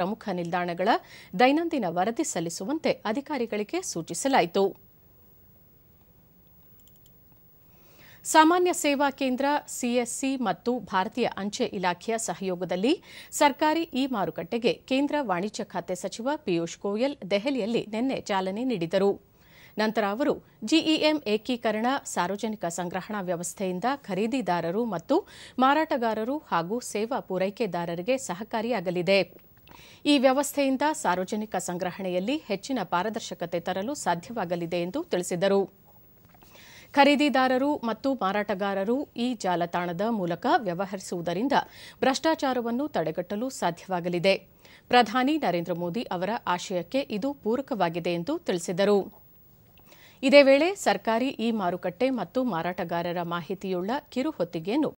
ಪ್ರಮುಖ ನಿಲ್ದಾಣಗಳ ದೈನಂದಿನ ವರದಿ ಸಲ್ಲಿಸುವಂತೆ ಅಧಿಕಾರಿಗಳಿಗೆ ಸೂಚಿಸಲಾಯಿತು ಸಾಮಾನ್ಯ ಸೇವಾ ಕೇಂದ್ರ ಸಿಎಸ್ಸಿ ಮತ್ತು ಭಾರತೀಯ ಅಂಚೆ ಇಲಾಖೆಯ ಸಹಯೋಗದಲ್ಲಿ ಸರ್ಕಾರಿ ಇ ಮಾರುಕಟ್ಟೆಗೆ ಕೇಂದ್ರ ವಾಣಿಜ್ಯ ಖಾತೆ ಸಚಿವ ಪಿಯೂಷ್ ಗೋಯಲ್ ದೆಹಲಿಯಲ್ಲಿ ನಿನ್ನೆ ಚಾಲನೆ ನೀಡಿದರು ನಂತರ ಅವರು ಜಿಇಎಂ ಏಕೀಕರಣ ಸಾರ್ವಜನಿಕ ಸಂಗ್ರಹಣಾ ವ್ಯವಸ್ಥೆಯಿಂದ ಖರೀದಿದಾರರು ಮತ್ತು ಮಾರಾಟಗಾರರು ಹಾಗೂ ಸೇವಾ ಪೂರೈಕೆದಾರರಿಗೆ ಸಹಕಾರಿಯಾಗಲಿದೆ ಈ ವ್ಯವಸ್ಥೆಯಿಂದ ಸಾರ್ವಜನಿಕ ಸಂಗ್ರಹಣೆಯಲ್ಲಿ ಹೆಚ್ಚಿನ ಪಾರದರ್ಶಕತೆ ತರಲು ಸಾಧ್ಯವಾಗಲಿದೆ ಎಂದು ತಿಳಿಸಿದರು ಖರೀದಿದಾರರು ಮತ್ತು ಮಾರಾಟಗಾರರು ಈ ಜಾಲತಾಣದ ಮೂಲಕ ವ್ಯವಹರಿಸುವುದರಿಂದ ಭ್ರಷ್ಟಾಚಾರವನ್ನು ತಡೆಗಟ್ಟಲು ಸಾಧ್ಯವಾಗಲಿದೆ ಪ್ರಧಾನಿ ನರೇಂದ್ರ ಮೋದಿ ಅವರ ಆಶಯಕ್ಕೆ ಇದು ಪೂರಕವಾಗಿದೆ ಎಂದು ತಿಳಿಸಿದರು ಇದೇ ವೇಳೆ ಸರ್ಕಾರಿ ಇ ಮಾರುಕಟ್ಟೆ ಮತ್ತು ಮಾರಾಟಗಾರರ ಮಾಹಿತಿಯುಳ್ಳ ಕಿರುಹೊತ್ತಿಗೆಯನ್ನು